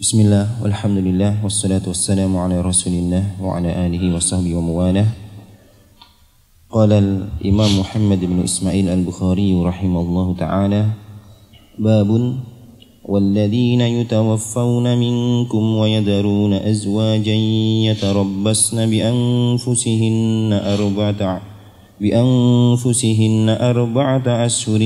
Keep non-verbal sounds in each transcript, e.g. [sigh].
بسم الله والحمد لله والصلاة والسلام على رسول الله وعلى آله وصحبه ومواله قال الإمام محمد بن إسماعيل البخاري رحمه الله تعالى باب والذين يتوفون منكم ويذرون أزواجا يتربصن بأنفسهن أربعة بأنفسهن أربعة أشهر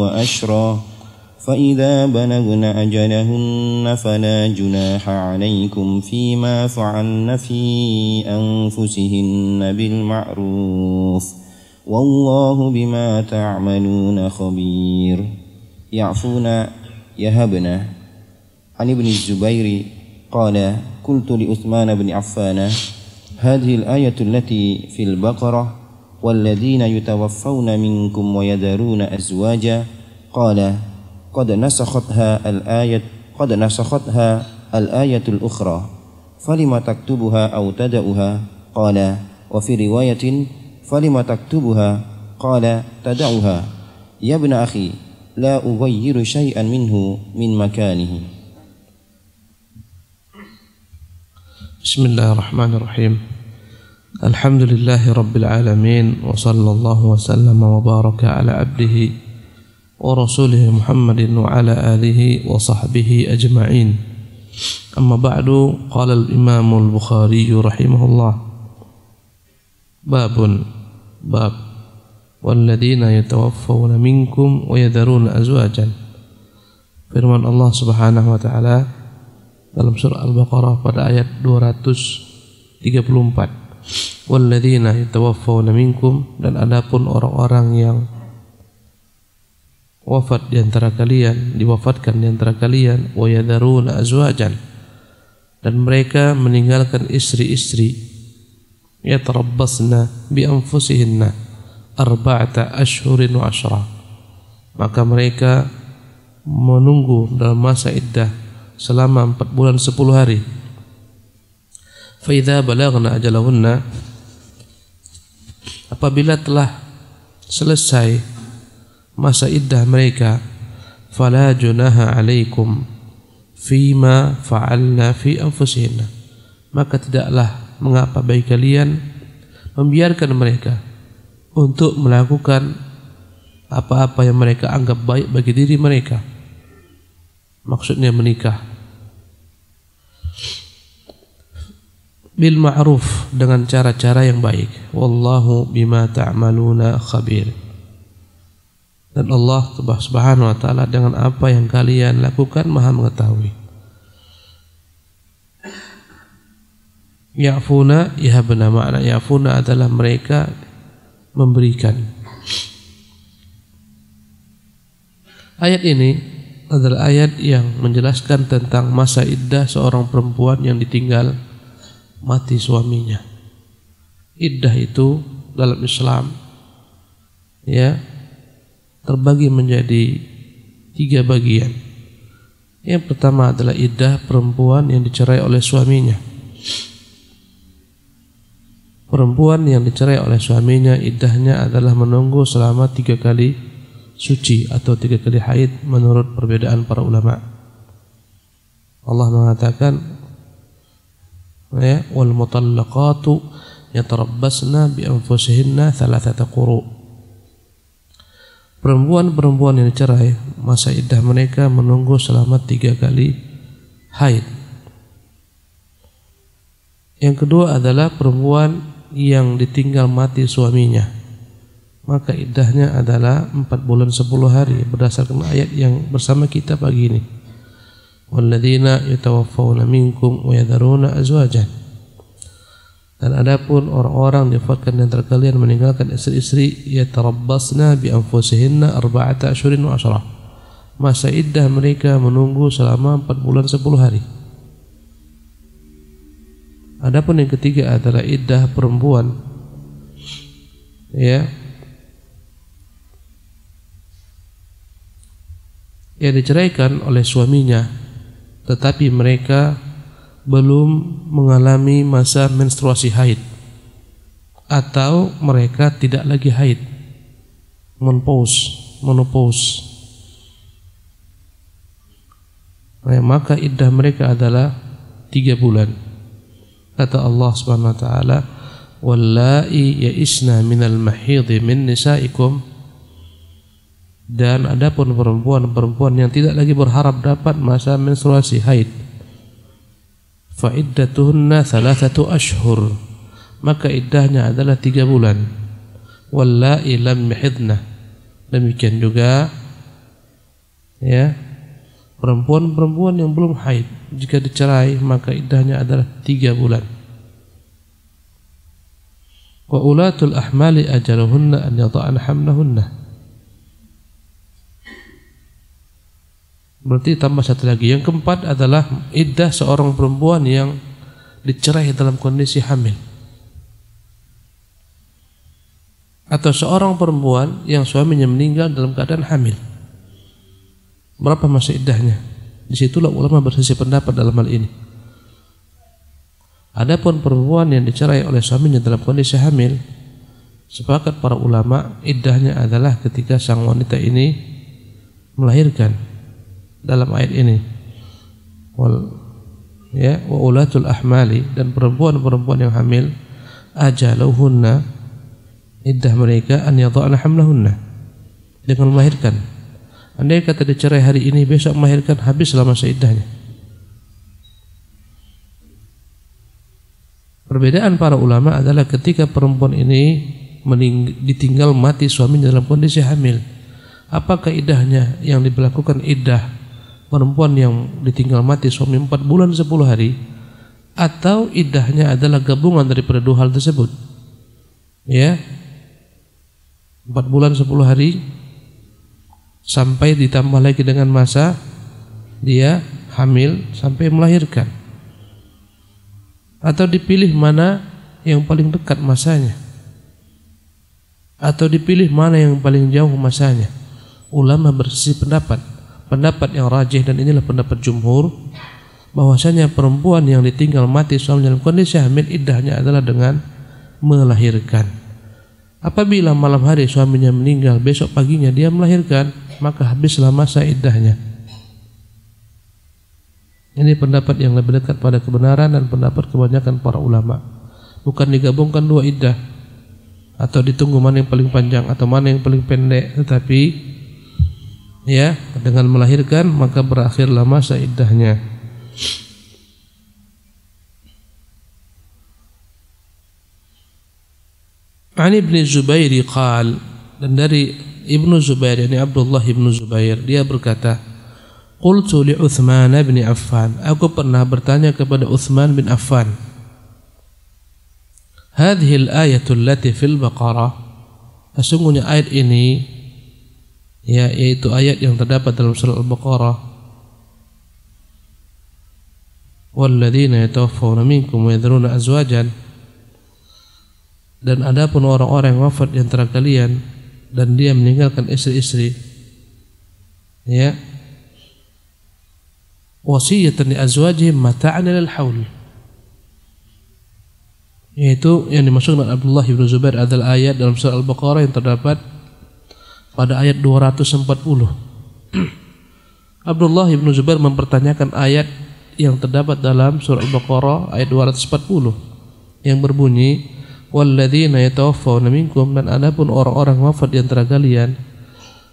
وأشرا فإذا بلغن أجلهن فلا جناح عليكم فيما فعلن في أنفسهن بالمعروف والله بما تعملون خبير يعفون يهبنا عن ابن الزبير قال قلت لعثمان بن عفان هذه الآية التي في البقرة والذين يتوفون منكم ويذرون أزواجا قال قد نسختها الآية قد نسختها الآية الأخرى فلم تكتبها أو تدعها قال وفي رواية فلم تكتبها قال تدعها يا ابن أخي لا أغير شيئا منه من مكانه بسم الله الرحمن الرحيم الحمد لله رب العالمين وصلى الله وسلم وبارك على عبده ورسوله محمد وعلى آله وصحبه أجمعين أما بعد قال الإمام البخاري رحمه الله باب باب والذين يتوفون منكم ويذرون أزواجا Firman Allah Subhanahu wa taala dalam surah Al-Baqarah pada ayat 234 walladzina yatawaffawna minkum dan adapun orang-orang yang wafat di antara kalian, diwafatkan di antara kalian, wa azwajan dan mereka meninggalkan istri-istri yatarabbasna bi anfusihinna arba'ata ashhurin wa ashra maka mereka menunggu dalam masa iddah selama 4 bulan 10 hari fa idza balagna ajalahunna apabila telah selesai masa iddah mereka fala junaha alaikum fima fa'alna fi anfusina maka tidaklah mengapa bagi kalian membiarkan mereka untuk melakukan apa-apa yang mereka anggap baik bagi diri mereka maksudnya menikah bil ma'ruf dengan cara-cara yang baik wallahu bima ta'maluna khabir dan Allah Subhanahu wa taala dengan apa yang kalian lakukan Maha mengetahui. Ya'funa yahabna makna ya'funa adalah mereka memberikan. Ayat ini adalah ayat yang menjelaskan tentang masa iddah seorang perempuan yang ditinggal mati suaminya. Iddah itu dalam Islam ya terbagi menjadi tiga bagian. Yang pertama adalah iddah perempuan yang dicerai oleh suaminya. Perempuan yang dicerai oleh suaminya iddahnya adalah menunggu selama tiga kali suci atau tiga kali haid menurut perbedaan para ulama. Allah mengatakan ya wal mutallaqatu yatarabbasna bi anfusihinna thalathata quru' Perempuan-perempuan yang cerai masa iddah mereka menunggu selama tiga kali haid. Yang kedua adalah perempuan yang ditinggal mati suaminya. Maka iddahnya adalah 4 bulan 10 hari berdasarkan ayat yang bersama kita pagi ini. Walladzina yatawaffawna minkum wa yadharuna azwajan. Dan adapun orang-orang yang difatkan dan terkalian meninggalkan istri-istri yatarabbasna bi anfusihinna arba'ata ashurin wa asyarah. Masa iddah mereka menunggu selama 4 bulan 10 hari. Adapun yang ketiga adalah iddah perempuan. Ya. Yang diceraikan oleh suaminya tetapi mereka belum mengalami masa menstruasi haid atau mereka tidak lagi haid menopause menopause nah, maka iddah mereka adalah tiga bulan kata Allah subhanahu wa taala wallai ya'isna minal mahidhi min nisaikum dan adapun perempuan-perempuan yang tidak lagi berharap dapat masa menstruasi haid faiddatuhunna iddatuhunna thalathatu ashhur maka iddahnya adalah tiga bulan wallahi lam yahidna demikian juga ya perempuan-perempuan yang belum haid jika dicerai maka iddahnya adalah tiga bulan wa ulatul ahmali ajaluhunna an yada'an hamlahunna Berarti tambah satu lagi. Yang keempat adalah iddah seorang perempuan yang dicerai dalam kondisi hamil. Atau seorang perempuan yang suaminya meninggal dalam keadaan hamil. Berapa masa iddahnya? Disitulah ulama bersisi pendapat dalam hal ini. Adapun perempuan yang dicerai oleh suaminya dalam kondisi hamil, sepakat para ulama iddahnya adalah ketika sang wanita ini melahirkan dalam ayat ini. Wal ya wa ulatul ahmali dan perempuan-perempuan yang hamil ajaluhunna iddah mereka an yadhana hamlahunna dengan melahirkan. Andai kata dicerai hari ini besok melahirkan habis selama seiddahnya. Perbedaan para ulama adalah ketika perempuan ini ditinggal mati suaminya dalam kondisi hamil. Apakah idahnya yang diberlakukan idah perempuan yang ditinggal mati suami 4 bulan 10 hari atau idahnya adalah gabungan dari dua hal tersebut ya 4 bulan 10 hari sampai ditambah lagi dengan masa dia hamil sampai melahirkan atau dipilih mana yang paling dekat masanya atau dipilih mana yang paling jauh masanya ulama bersih pendapat pendapat yang rajih dan inilah pendapat jumhur bahwasanya perempuan yang ditinggal mati suami dalam kondisi hamil iddahnya adalah dengan melahirkan. Apabila malam hari suaminya meninggal, besok paginya dia melahirkan, maka habislah masa iddahnya. Ini pendapat yang lebih dekat pada kebenaran dan pendapat kebanyakan para ulama. Bukan digabungkan dua iddah atau ditunggu mana yang paling panjang atau mana yang paling pendek, tetapi ya dengan melahirkan maka berakhirlah masa iddahnya An Ibn Zubair qal dan dari Ibnu Zubair yakni Abdullah Ibnu Zubair dia berkata Qultu li Uthman bin Affan aku pernah bertanya kepada Uthman bin Affan Hadhihi al-ayatu allati fil Baqarah sesungguhnya ayat ini ya yaitu ayat yang terdapat dalam surah Al-Baqarah walladzina yatawaffawna minkum wa yadhruna azwajan dan adapun orang-orang yang wafat di antara kalian dan dia meninggalkan istri-istri ya wasiyatan li azwajihim mata'an lil haul yaitu yang dimaksud oleh Abdullah bin Zubair adalah ayat dalam surah Al-Baqarah yang terdapat pada ayat 240. [clears throat] Abdullah ibnu Zubair mempertanyakan ayat yang terdapat dalam surah Al-Baqarah ayat 240 yang berbunyi walladzina yatawaffawna minkum dan adapun orang-orang wafat di antara kalian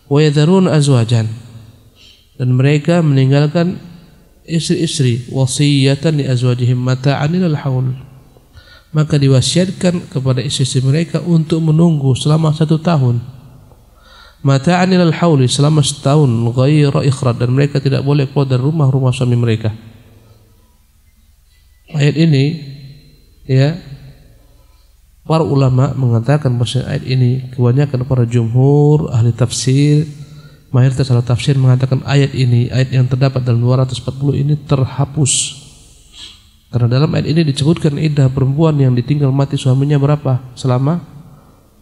wa yadharun azwajan dan mereka meninggalkan istri-istri wasiyatan li azwajihim mata'an ilal haul maka diwasiatkan kepada istri-istri mereka untuk menunggu selama satu tahun Mata ilal hauli selama setahun ghaira ikhrad dan mereka tidak boleh keluar dari rumah-rumah suami mereka. Ayat ini ya para ulama mengatakan bahwa ayat ini kebanyakan para jumhur ahli tafsir mahir ahli tafsir mengatakan ayat ini ayat yang terdapat dalam 240 ini terhapus karena dalam ayat ini disebutkan iddah perempuan yang ditinggal mati suaminya berapa selama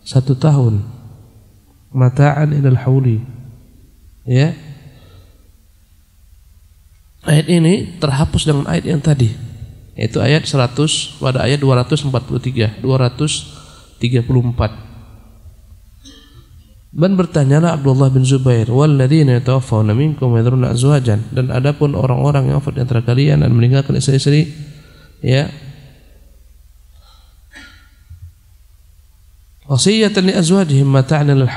satu tahun mata'an ilal hauli. Ya. Ayat ini terhapus dengan ayat yang tadi. Yaitu ayat 100 pada ayat 243, 234. Dan bertanyalah Abdullah bin Zubair, "Walladzina yatawaffawna minkum wa azwajan." Dan adapun orang-orang yang wafat di antara dan meninggalkan istri-istri, ya, wasiyatan li azwajihim mata'an lil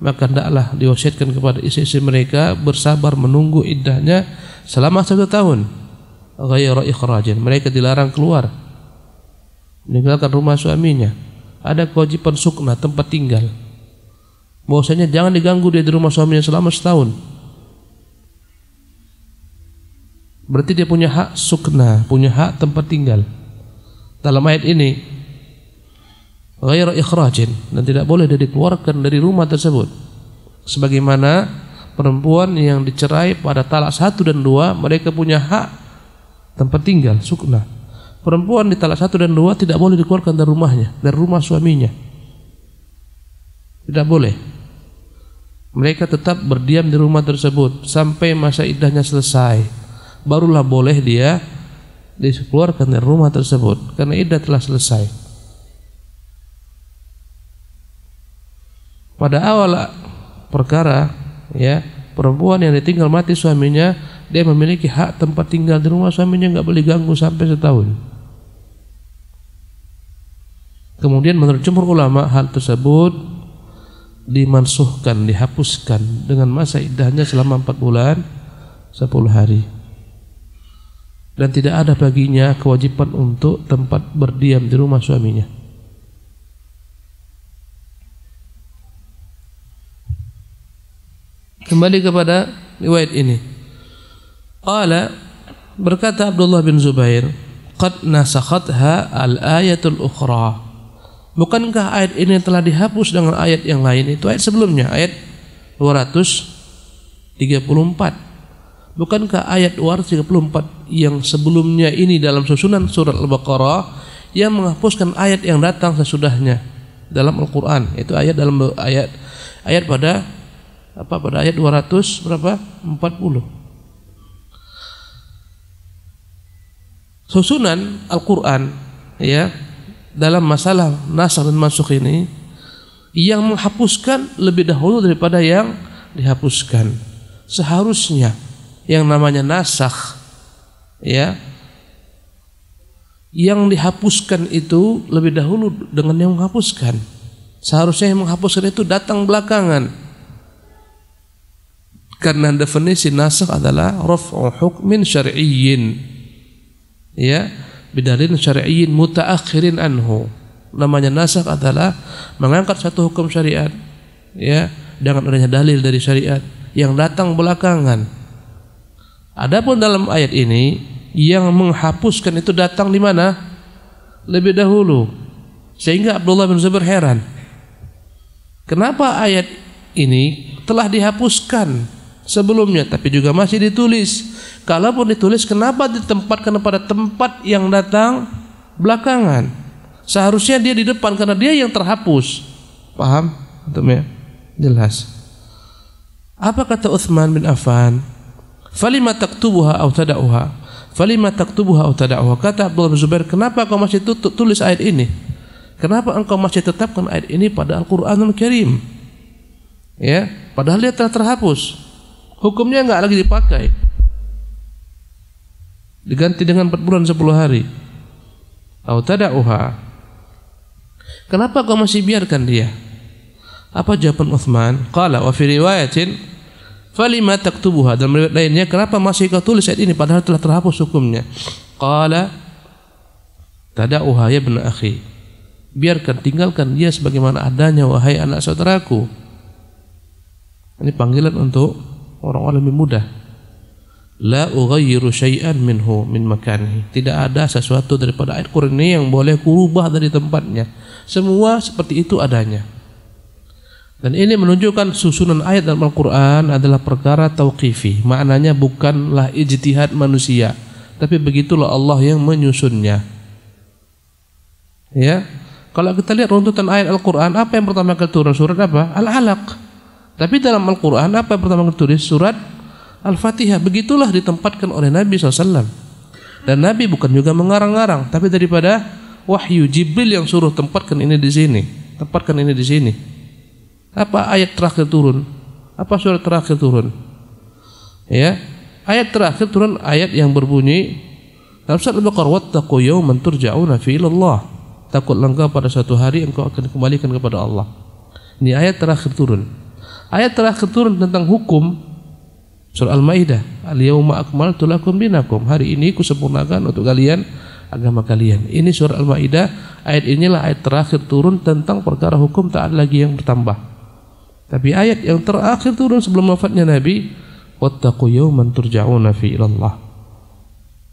maka hendaklah diwasiatkan kepada istri-istri mereka bersabar menunggu iddahnya selama satu tahun ghayra ikhrajin mereka dilarang keluar meninggalkan rumah suaminya ada kewajiban sukna tempat tinggal bahwasanya jangan diganggu dia di rumah suaminya selama setahun berarti dia punya hak sukna punya hak tempat tinggal dalam ayat ini ghaira ikhrajin dan tidak boleh dia dikeluarkan dari rumah tersebut sebagaimana perempuan yang dicerai pada talak satu dan dua mereka punya hak tempat tinggal sukna perempuan di talak satu dan dua tidak boleh dikeluarkan dari rumahnya dari rumah suaminya tidak boleh mereka tetap berdiam di rumah tersebut sampai masa iddahnya selesai barulah boleh dia dikeluarkan dari rumah tersebut karena iddah telah selesai pada awal perkara ya perempuan yang ditinggal mati suaminya dia memiliki hak tempat tinggal di rumah suaminya nggak boleh ganggu sampai setahun kemudian menurut jumhur ulama hal tersebut dimansuhkan dihapuskan dengan masa idahnya selama empat bulan 10 hari dan tidak ada baginya kewajiban untuk tempat berdiam di rumah suaminya Kembali kepada riwayat ini. Qala berkata Abdullah bin Zubair, "Qad nasakhatha al-ayatul ukhra." Bukankah ayat ini telah dihapus dengan ayat yang lain? Itu ayat sebelumnya, ayat 234. Bukankah ayat 234 yang sebelumnya ini dalam susunan surat Al-Baqarah yang menghapuskan ayat yang datang sesudahnya dalam Al-Qur'an? Itu ayat dalam ayat ayat pada apa pada ayat 200 berapa 40 susunan Al-Qur'an ya dalam masalah nasr dan masuk ini yang menghapuskan lebih dahulu daripada yang dihapuskan seharusnya yang namanya nasakh ya yang dihapuskan itu lebih dahulu dengan yang menghapuskan seharusnya yang menghapuskan itu datang belakangan karena definisi nasakh adalah raf'u hukmin syar'iyyin. Ya, bidalil syar'iyyin mutaakhirin anhu. Namanya nasakh adalah mengangkat satu hukum syariat ya dengan adanya dalil dari syariat yang datang belakangan. Adapun dalam ayat ini yang menghapuskan itu datang di mana? Lebih dahulu. Sehingga Abdullah bin Zubair heran. Kenapa ayat ini telah dihapuskan sebelumnya tapi juga masih ditulis kalaupun ditulis kenapa ditempatkan pada tempat yang datang belakangan seharusnya dia di depan karena dia yang terhapus paham antum ya jelas apa kata Uthman bin Affan falima taktubuha au tada'uha falima taktubuha au tada'uha kata Abdullah bin Zubair kenapa kau masih tutup tulis ayat ini kenapa engkau masih tetapkan ayat ini pada Al-Qur'anul Karim ya padahal dia telah terhapus hukumnya nggak lagi dipakai diganti dengan 4 bulan 10 hari atau uha kenapa kau masih biarkan dia apa jawaban Uthman Kala wa fi riwayatin falima taktubuha dan riwayat lainnya kenapa masih kau tulis ayat ini padahal telah terhapus hukumnya kala tidak uha ya benar akhi biarkan tinggalkan dia sebagaimana adanya wahai anak saudaraku ini panggilan untuk orang-orang lebih mudah la ughayyiru syai'an minhu min makanihi tidak ada sesuatu daripada ayat Quran ini yang boleh kurubah dari tempatnya semua seperti itu adanya dan ini menunjukkan susunan ayat dalam Al-Quran adalah perkara tauqifi maknanya bukanlah ijtihad manusia tapi begitulah Allah yang menyusunnya ya kalau kita lihat runtutan ayat Al-Quran apa yang pertama kali turun surat apa? Al-Alaq tapi dalam Al-Quran apa yang pertama tertulis? Surat Al-Fatihah. Begitulah ditempatkan oleh Nabi SAW. Dan Nabi bukan juga mengarang-arang, tapi daripada wahyu Jibril yang suruh tempatkan ini di sini, tempatkan ini di sini. Apa ayat terakhir turun? Apa surat terakhir turun? Ya, ayat terakhir turun ayat yang berbunyi dalam ya surat Al-Baqarah wattaqu yawman turja'una fi ilallah. Takutlah engkau pada suatu hari engkau akan dikembalikan kepada Allah. Ini ayat terakhir turun. Ayat telah keturun tentang hukum Surah Al-Maidah, "Al-yauma akmaltu lakum dinakum." Hari ini kusempurnakan untuk kalian agama kalian. Ini surah Al-Maidah, ayat inilah ayat terakhir turun tentang perkara hukum tak ada lagi yang bertambah. Tapi ayat yang terakhir turun sebelum wafatnya Nabi, "Wattaqu yawman turja'una fi ilallah."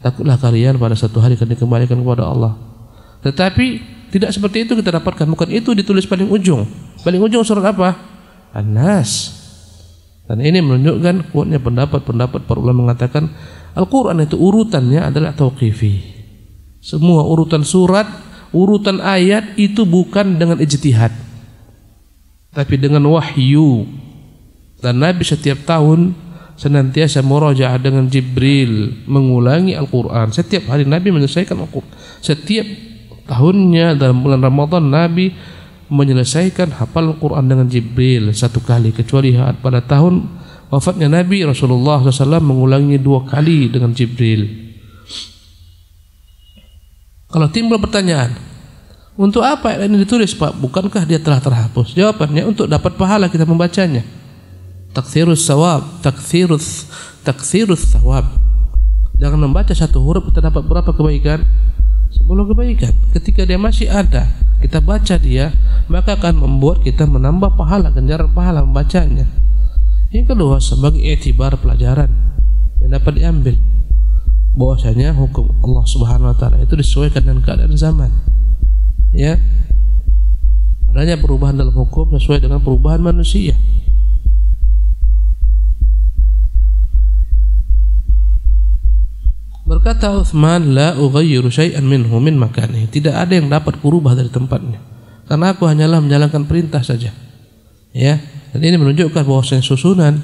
Takutlah kalian pada satu hari akan dikembalikan kepada Allah. Tetapi tidak seperti itu kita dapatkan, bukan itu ditulis paling ujung. Paling ujung surat apa? Anas. Dan ini menunjukkan kuatnya pendapat-pendapat para ulama mengatakan Al-Quran itu urutannya adalah tauqifi. Semua urutan surat, urutan ayat itu bukan dengan ijtihad. Tapi dengan wahyu. Dan Nabi setiap tahun senantiasa murojaah dengan Jibril mengulangi Al-Quran. Setiap hari Nabi menyelesaikan Al-Quran. Setiap tahunnya dalam bulan Ramadan Nabi menyelesaikan hafal Quran dengan Jibril satu kali kecuali pada tahun wafatnya Nabi Rasulullah SAW mengulanginya dua kali dengan Jibril. Kalau timbul pertanyaan, untuk apa ini ditulis Pak? Bukankah dia telah terhapus? Jawabannya untuk dapat pahala kita membacanya. Takthirus sawab, takthirus, takthirus sawab. Jangan membaca satu huruf kita dapat berapa kebaikan? sebelum kebaikan ketika dia masih ada kita baca dia maka akan membuat kita menambah pahala ganjaran pahala membacanya yang kedua sebagai etibar pelajaran yang dapat diambil bahwasanya hukum Allah Subhanahu wa taala itu disesuaikan dengan keadaan zaman ya adanya perubahan dalam hukum sesuai dengan perubahan manusia Berkata Utsman, la ughayyiru syai'an minhu min makani. Tidak ada yang dapat kurubah dari tempatnya. Karena aku hanyalah menjalankan perintah saja. Ya. Dan ini menunjukkan bahwa susunan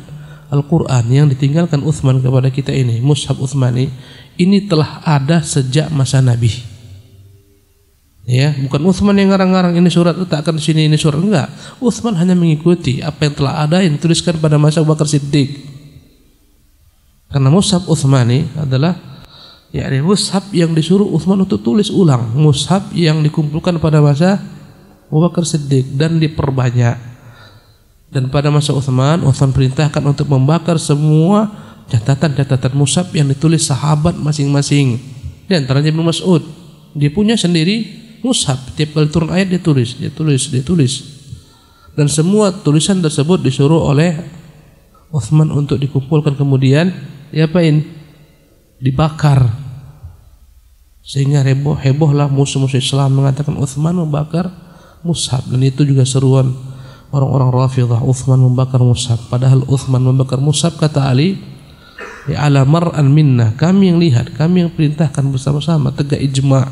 Al-Quran yang ditinggalkan Utsman kepada kita ini, Mushab Utsmani, ini telah ada sejak masa Nabi. Ya, bukan Utsman yang ngarang-ngarang ini surat letakkan di sini ini surat enggak. Utsman hanya mengikuti apa yang telah ada yang dituliskan pada masa Abu Bakar Siddiq. Karena Musab Utsmani adalah yakni mushab yang disuruh Uthman untuk tulis ulang, mushab yang dikumpulkan pada masa Abu Bakar Siddiq dan diperbanyak. Dan pada masa Uthman Uthman perintahkan untuk membakar semua catatan-catatan mushab yang ditulis sahabat masing-masing. Di antaranya Ibnu Mas'ud. Dia punya sendiri mushab, tiap kali turun ayat dia tulis, dia tulis, dia tulis. Dan semua tulisan tersebut disuruh oleh Uthman untuk dikumpulkan kemudian diapain? dibakar sehingga heboh hebohlah musuh-musuh Islam mengatakan Uthman membakar Mus'ab dan itu juga seruan orang-orang Rafidah Uthman membakar Mus'ab padahal Uthman membakar Mus'ab kata Ali ya ala mar'an minna kami yang lihat kami yang perintahkan bersama-sama tegak ijma'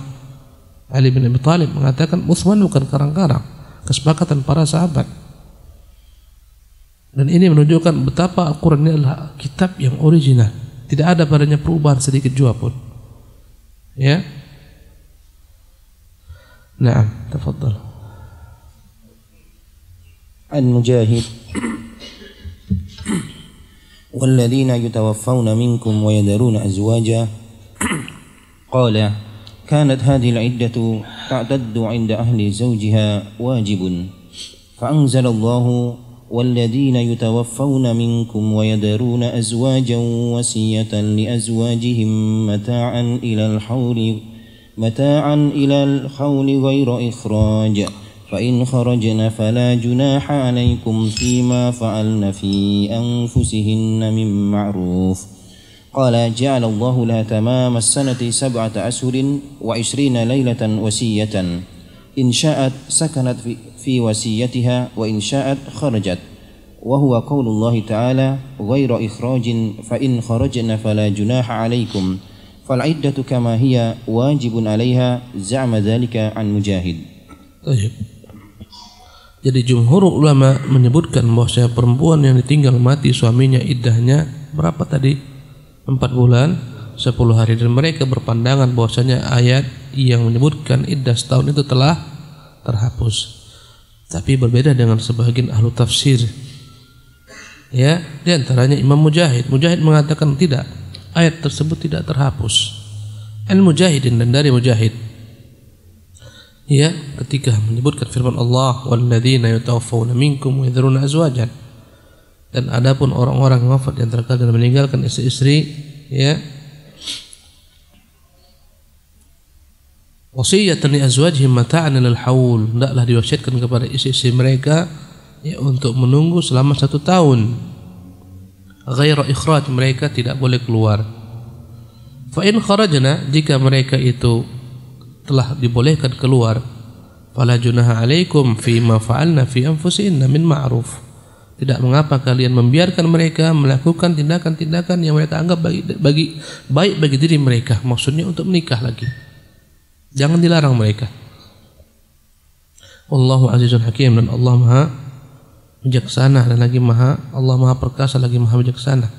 Ali bin Abi Thalib mengatakan Uthman bukan karang-karang kesepakatan para sahabat dan ini menunjukkan betapa Al-Quran ini adalah kitab yang original tidak ada padanya perubahan sedikit jua pun. Ya. Naam, tafadhal. Al-Mujahid والذين يتوفون منكم ويذرون أزواجا قال كانت هذه العدة تعتد عند أهل زوجها واجب فأنزل الله والذين يتوفون منكم ويدرون أزواجا وسية لأزواجهم متاعا إلى الحول متاعا إلى الحول غير إخراج فإن خرجن فلا جناح عليكم فيما فعلن في أنفسهن من معروف قال جعل الله لها تمام السنة سبعة أشهر وعشرين ليلة وسية إن شاءت سكنت في في وسيتها وإن شاءت خرجت وهو قول الله تعالى غير إخراج فإن خرجنا فلا جناح عليكم فالعدة كما هي واجب عليها زعم ذلك عن مجاهد طيب Jadi jumhur ulama menyebutkan bahwa perempuan yang ditinggal mati suaminya iddahnya berapa tadi? 4 bulan 10 hari dan mereka berpandangan bahwasanya ayat yang menyebutkan iddah setahun itu telah terhapus. Tapi berbeda dengan sebagian ahlu tafsir. Ya, di antaranya Imam Mujahid. Mujahid mengatakan tidak, ayat tersebut tidak terhapus. Al Mujahidin dan dari Mujahid. Ya, ketika menyebutkan firman Allah, "Walladzina yatawaffawna minkum wa yadhuruna azwajan." Dan adapun orang-orang yang wafat yang terkadang meninggalkan istri-istri, ya, wasiyatan li azwajihim mata'an lil haul hendaklah diwasiatkan kepada istri-istri mereka ya, untuk menunggu selama satu tahun ghaira ikhraj mereka tidak boleh keluar fa in kharajna jika mereka itu telah dibolehkan keluar fala junaha alaikum fi ma fa'alna fi anfusihinna min ma'ruf tidak mengapa kalian membiarkan mereka melakukan tindakan-tindakan yang mereka anggap bagi, bagi baik bagi diri mereka maksudnya untuk menikah lagi Jangan dilarang mereka. Allahu azizun hakim dan Allah maha bijaksana dan lagi maha Allah maha perkasa lagi maha bijaksana.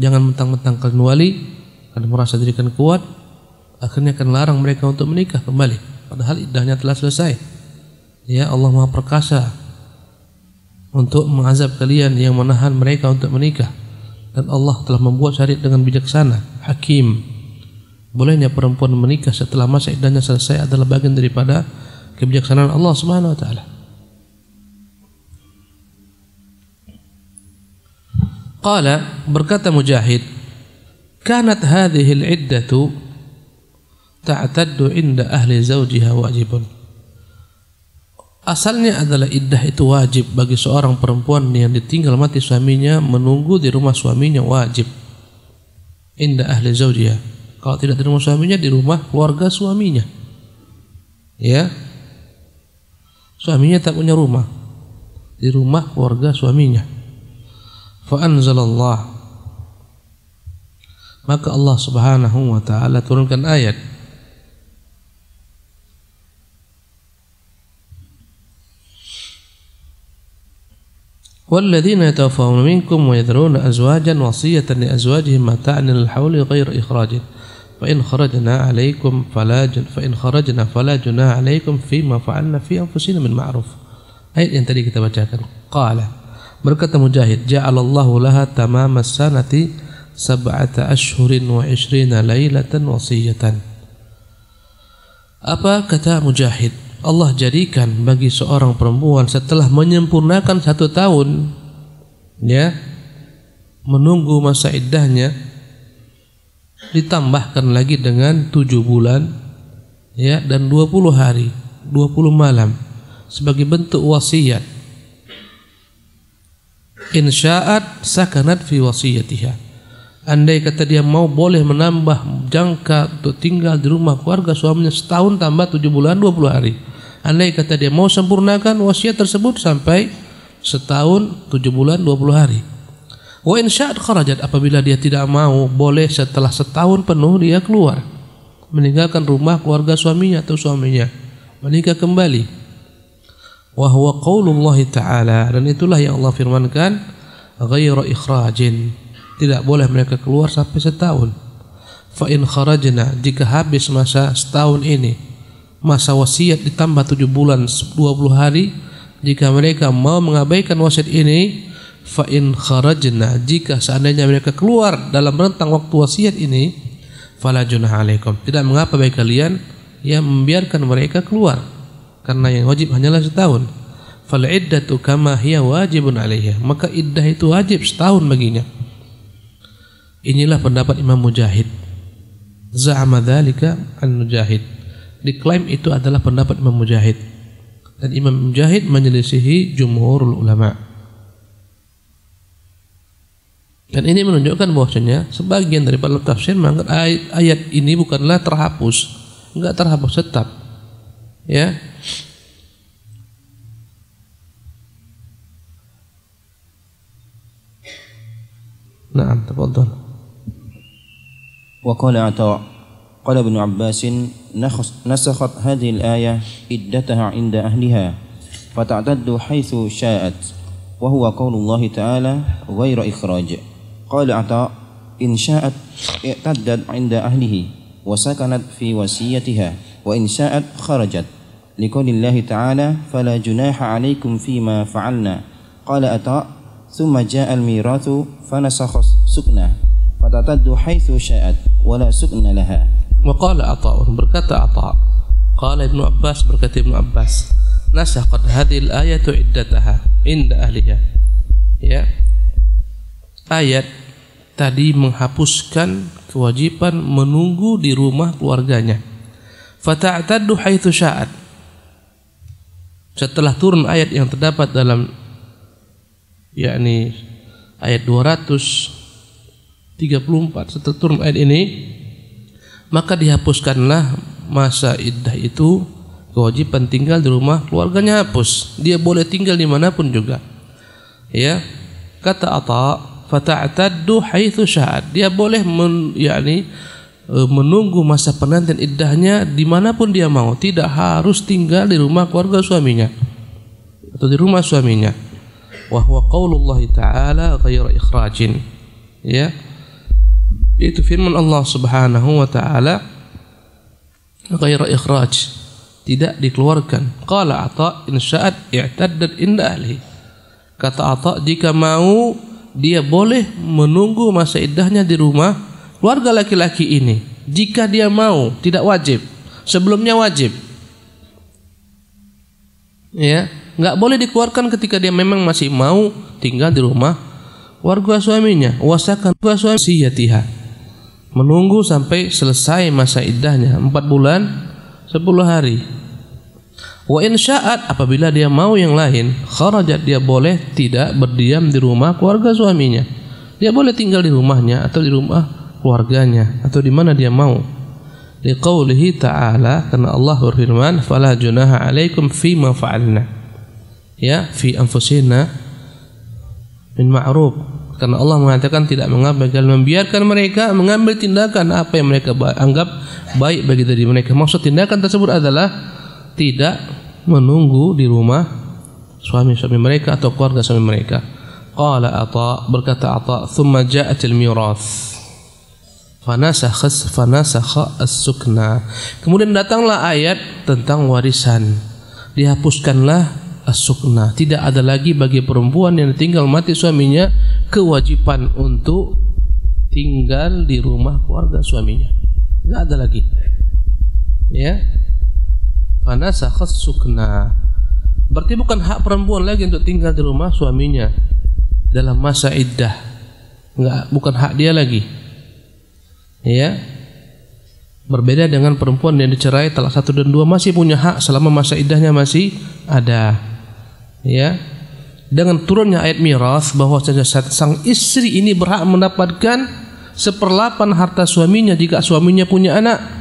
Jangan mentang-mentang kalian wali kalian merasa diri kalian kuat akhirnya akan larang mereka untuk menikah kembali padahal iddahnya telah selesai. Ya Allah maha perkasa untuk mengazab kalian yang menahan mereka untuk menikah dan Allah telah membuat syariat dengan bijaksana, hakim Bolehnya perempuan menikah setelah masa iddahnya selesai adalah bagian daripada kebijaksanaan Allah Subhanahu wa taala. Qala berkata Mujahid, "Kanat hadhihi al-iddatu ta'taddu inda ahli zawjiha wajibun." Asalnya adalah iddah itu wajib bagi seorang perempuan yang ditinggal mati suaminya menunggu di rumah suaminya wajib. Inda ahli zawjiha kalau tidak di rumah suaminya di rumah keluarga suaminya. Ya. Suaminya tak punya rumah. Di rumah keluarga suaminya. Fa anzalallah maka Allah Subhanahu wa taala turunkan ayat والذين يتوفون منكم ويذرون أزواجا وصية لأزواجهم متاعا للحول غير إخراج فإن خرجنا عليكم فلا جن فإن خرجنا فلا جنا عليكم فيما فعلنا في أنفسنا من معروف أي yang tadi kita bacakan قال berkata mujahid جعل الله لها تمام السنة سبعة أشهر وعشرين ليلة وصية apa kata mujahid Allah jadikan bagi seorang perempuan setelah menyempurnakan satu tahun ya menunggu masa iddahnya ditambahkan lagi dengan tujuh bulan ya dan dua puluh hari, dua puluh malam sebagai bentuk wasiat. Insya'at sakanat fi wasiatihah. Andai kata dia mau boleh menambah jangka untuk tinggal di rumah keluarga suaminya setahun tambah tujuh bulan dua puluh hari. Andai kata dia mau sempurnakan wasiat tersebut sampai setahun tujuh bulan dua puluh hari. Wa insya'at kharajat apabila dia tidak mau boleh setelah setahun penuh dia keluar meninggalkan rumah keluarga suaminya atau suaminya menikah kembali. Wa huwa qaulullah taala dan itulah yang Allah firmankan ghairu ikhrajin tidak boleh mereka keluar sampai setahun. Fa in kharajna jika habis masa setahun ini masa wasiat ditambah 7 bulan 20 hari jika mereka mau mengabaikan wasiat ini fa'in kharajna jika seandainya mereka keluar dalam rentang waktu wasiat ini fala junah alaikum tidak mengapa bagi kalian ya membiarkan mereka keluar karena yang wajib hanyalah setahun fal iddatu kama hiya wajibun alaiha maka iddah itu wajib setahun baginya inilah pendapat Imam Mujahid za'ama dzalika an Mujahid diklaim itu adalah pendapat Imam Mujahid dan Imam Mujahid menyelisihi jumhurul ulama' Dan ini menunjukkan bahwasanya sebagian dari para tafsir menganggap ayat, ayat ini bukanlah terhapus, enggak terhapus tetap. Ya. Naam, tafadhol. Wa qala Ata qala Ibnu Abbas nasakhat hadhihi al-ayah iddataha 'inda ahliha fata'taddu haitsu sya'at wa huwa qaulullah ta'ala ghairu ikhraj. قال عطاء إن شاءت اعتدت عند أهله وسكنت في وصيتها وإن شاءت خرجت لقول الله تعالى فلا جناح عليكم فيما فعلنا قال عطاء ثم جاء الميراث فنسخ سكنه فتعتد حيث شاءت ولا سكن لها وقال عطاء بركة عطاء قال ابن عباس بركة ابن عباس نسخت هذه الآية عدتها عند أهلها ya ayat آية tadi menghapuskan kewajiban menunggu di rumah keluarganya. Fata'taddu haitsu sya'at. Setelah turun ayat yang terdapat dalam yakni ayat 234 setelah turun ayat ini maka dihapuskanlah masa iddah itu kewajiban tinggal di rumah keluarganya hapus dia boleh tinggal dimanapun juga ya kata Atta fata'taddu haitsu sya'at. Dia boleh men, yakni e, menunggu masa penantian iddahnya dimanapun dia mau tidak harus tinggal di rumah keluarga suaminya atau di rumah suaminya wahwa qaulullah ta'ala ghayra ikhrajin ya itu firman Allah Subhanahu wa taala ghayra ikhraj tidak dikeluarkan qala ata in sya'at i'taddat inda ahli kata ata jika mau dia boleh menunggu masa iddahnya di rumah keluarga laki-laki ini jika dia mau, tidak wajib. Sebelumnya wajib. Ya, nggak boleh dikeluarkan ketika dia memang masih mau tinggal di rumah warga suaminya. Wasakan keluarga suami siyatiha. Menunggu sampai selesai masa iddahnya 4 bulan 10 hari Wa insya'at apabila dia mau yang lain, kharajat dia boleh tidak berdiam di rumah keluarga suaminya. Dia boleh tinggal di rumahnya atau di rumah keluarganya atau di mana dia mau. Liqaulihi ta'ala karena Allah berfirman, "Fala junaha 'alaikum fi ma fa'alna." Ya, fi anfusina min ma'ruf. Karena Allah mengatakan tidak mengabaikan membiarkan mereka mengambil tindakan apa yang mereka anggap baik bagi diri mereka. Maksud tindakan tersebut adalah tidak menunggu di rumah suami-suami mereka atau keluarga suami mereka. Qala Ata berkata Ata, "Tsumma ja'at al mirats Fanasakhas fanasakha as-sukna. Kemudian datanglah ayat tentang warisan. Dihapuskanlah as-sukna. Tidak ada lagi bagi perempuan yang tinggal mati suaminya kewajiban untuk tinggal di rumah keluarga suaminya. Tidak ada lagi. Ya, fanasakhas sukna berarti bukan hak perempuan lagi untuk tinggal di rumah suaminya dalam masa iddah nggak bukan hak dia lagi ya berbeda dengan perempuan yang dicerai telah satu dan dua masih punya hak selama masa iddahnya masih ada ya dengan turunnya ayat miras bahwa sang istri ini berhak mendapatkan seperlapan harta suaminya jika suaminya punya anak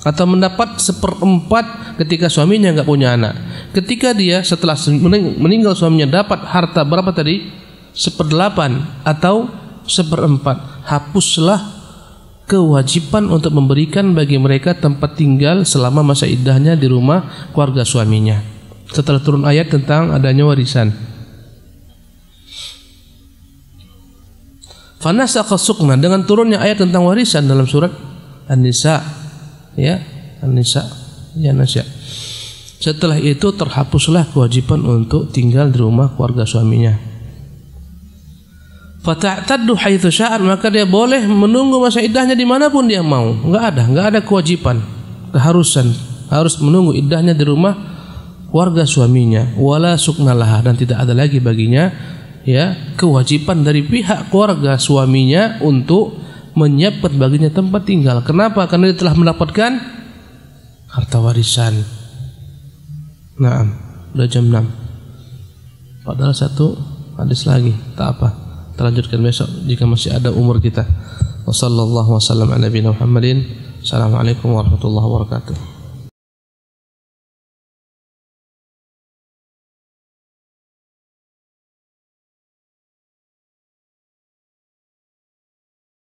atau mendapat seperempat ketika suaminya nggak punya anak. Ketika dia setelah meninggal suaminya dapat harta berapa tadi? Seperdelapan atau seperempat. Hapuslah kewajiban untuk memberikan bagi mereka tempat tinggal selama masa idahnya di rumah keluarga suaminya. Setelah turun ayat tentang adanya warisan. Fanasa kesukna dengan turunnya ayat tentang warisan dalam surat An-Nisa ya Anissa, ya Nasya. Setelah itu terhapuslah kewajiban untuk tinggal di rumah keluarga suaminya. Fata'taddu haitsu sya'at maka dia boleh menunggu masa iddahnya dimanapun dia mau. Enggak ada, enggak ada kewajiban, keharusan harus menunggu idahnya di rumah keluarga suaminya wala suknalah dan tidak ada lagi baginya ya kewajiban dari pihak keluarga suaminya untuk menyiapkan baginya tempat tinggal. Kenapa? Karena dia telah mendapatkan harta warisan. Nah, udah jam 6. Padahal satu hadis lagi, tak apa. Terlanjutkan besok jika masih ada umur kita. Wassalamualaikum warahmatullahi wabarakatuh.